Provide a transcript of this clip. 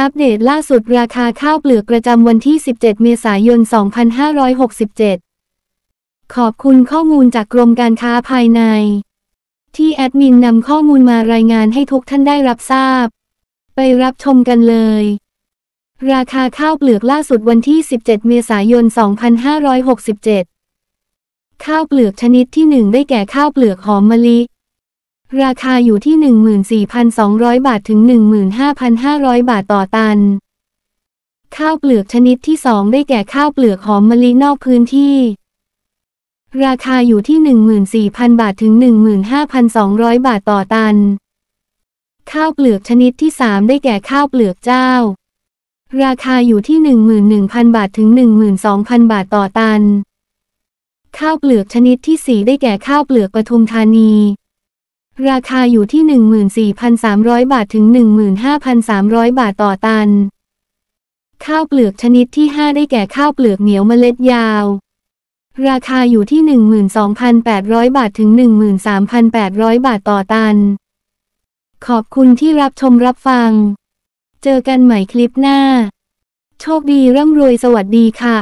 อัปเดตล่าสุดราคาข้าวเปลือกประจำวันที่ 17 เมษายน 2567 ขอบคุณข้อมูลจากกรมการค้าภายใน ที่แอดมินนำข้อมูลมารายงานให้ทุกท่านได้รับทราบ ไปรับชมกันเลย ราคาข้าวเปลือกล่าสุดวันที่ 17 เมษายน 2567 ข้าวเปลือกชนิดที่ 1 ได้แก่ข้าวเปลือกหอมมะลิราคาอยู่ที่ 14,200 บาทถึง 15,500 บาทต่อตัน ข้าวเปลือกชนิดที่2ได้แก่ข้าวเปลือกหอมมะลินอกพื้นที่ราคาอยู่ที่ 14,000บาทถึง 15,200 บาทต่อตัน ข้าวเปลือกชนิดที่3ได้แก่ข้าวเปลือกเจ้าราคาอยู่ที่11,000บาทถึง12,000 บาทต่อตัน ข้าวเปลือกชนิดที่4ได้แก่ข้าวเปลือกปทุมธานีราคาอยู่ที่ 14,300 บาทถึง 15,300 บาทต่อตัน ข้าวเปลือกชนิดที่ 5 ได้แก่ข้าวเปลือกเหนียวเมล็ดยาว ราคาอยู่ที่ 12,800 บาทถึง 13,800 บาทต่อตัน ขอบคุณที่รับชมรับฟัง เจอกันใหม่คลิปหน้า โชคดีร่ำรวยสวัสดีค่ะ